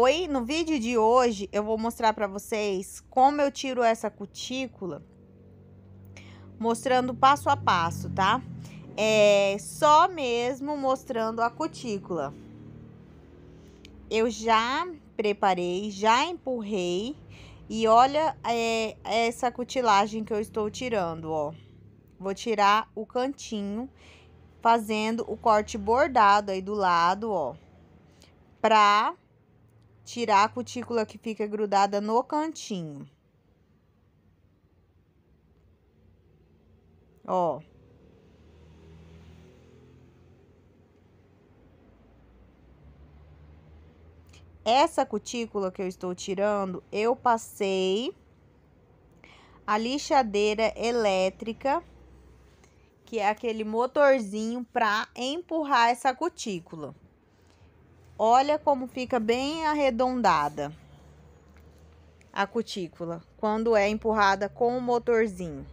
Oi, no vídeo de hoje eu vou mostrar para vocês como eu tiro essa cutícula, mostrando passo a passo, tá? É só mesmo mostrando a cutícula. Eu já preparei, já empurrei e olha é, essa cutilagem que eu estou tirando, ó. Vou tirar o cantinho, fazendo o corte bordado aí do lado, ó, pra tirar a cutícula que fica grudada no cantinho. Ó. Essa cutícula que eu estou tirando, eu passei a lixadeira elétrica, que é aquele motorzinho para empurrar essa cutícula. Olha como fica bem arredondada a cutícula quando é empurrada com o motorzinho.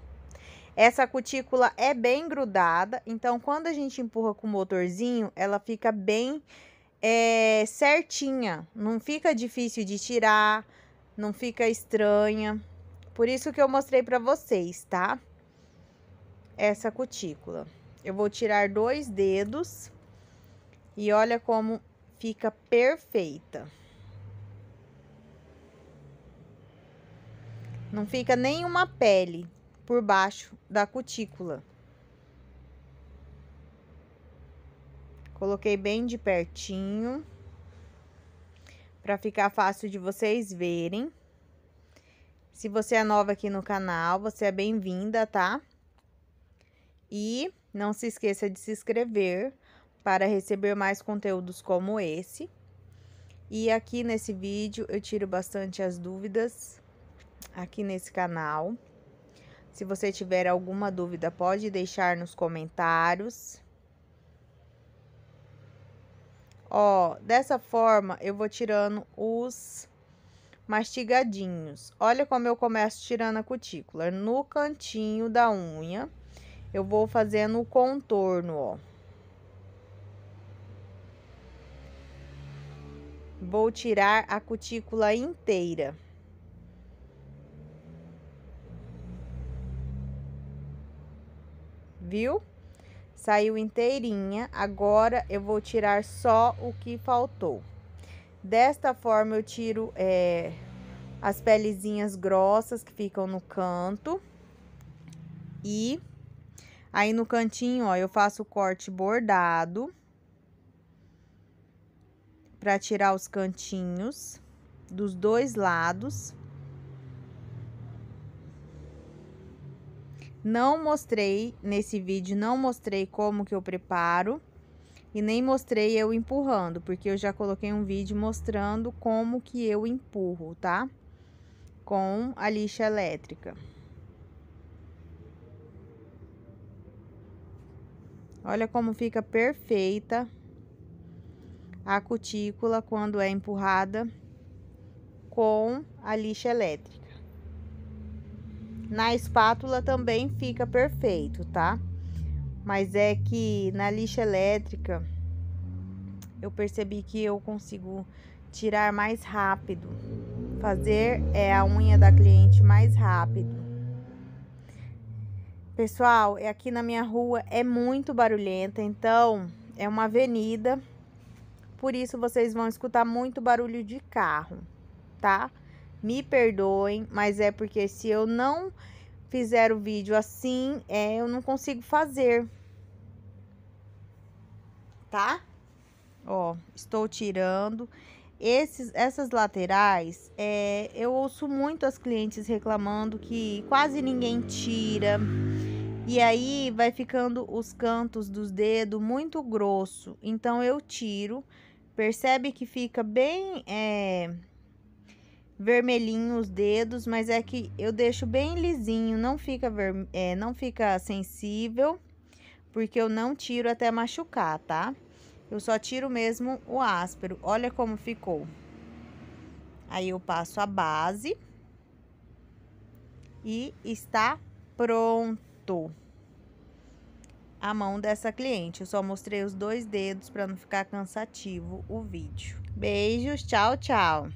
Essa cutícula é bem grudada, então quando a gente empurra com o motorzinho, ela fica bem é, certinha, não fica difícil de tirar, não fica estranha. Por isso que eu mostrei para vocês, tá? Essa cutícula. Eu vou tirar dois dedos e olha como fica perfeita. Não fica nenhuma pele por baixo da cutícula. Coloquei bem de pertinho para ficar fácil de vocês verem. Se você é nova aqui no canal, você é bem-vinda, tá? E não se esqueça de se inscrever para receber mais conteúdos como esse. E aqui nesse vídeo eu tiro bastante as dúvidas aqui nesse canal. Se você tiver alguma dúvida, pode deixar nos comentários. Ó, dessa forma eu vou tirando os mastigadinhos. Olha como eu começo tirando a cutícula. No cantinho da unha, eu vou fazendo o contorno, ó. Vou tirar a cutícula inteira. Viu? Saiu inteirinha. Agora, eu vou tirar só o que faltou. Desta forma, eu tiro é, as pelezinhas grossas que ficam no canto. E aí, no cantinho, ó, eu faço o corte bordado para tirar os cantinhos dos dois lados. Não mostrei nesse vídeo, não mostrei como que eu preparo e nem mostrei eu empurrando, porque eu já coloquei um vídeo mostrando como que eu empurro, tá? Com a lixa elétrica. Olha como fica perfeita a cutícula quando é empurrada com a lixa elétrica. Na espátula também fica perfeito, tá? Mas é que na lixa elétrica eu percebi que eu consigo tirar mais rápido. Fazer é a unha da cliente mais rápido. Pessoal, é aqui na minha rua é muito barulhenta, então é uma avenida por isso vocês vão escutar muito barulho de carro, tá? Me perdoem, mas é porque se eu não fizer o vídeo assim, é, eu não consigo fazer. Tá? Ó, estou tirando. Esses, essas laterais, é, eu ouço muito as clientes reclamando que quase ninguém tira. E aí vai ficando os cantos dos dedos muito grosso. Então eu tiro Percebe que fica bem é, vermelhinho os dedos, mas é que eu deixo bem lisinho, não fica, ver, é, não fica sensível, porque eu não tiro até machucar, tá? Eu só tiro mesmo o áspero. Olha como ficou. Aí eu passo a base e está pronto a mão dessa cliente. Eu só mostrei os dois dedos para não ficar cansativo o vídeo. Beijos, tchau, tchau.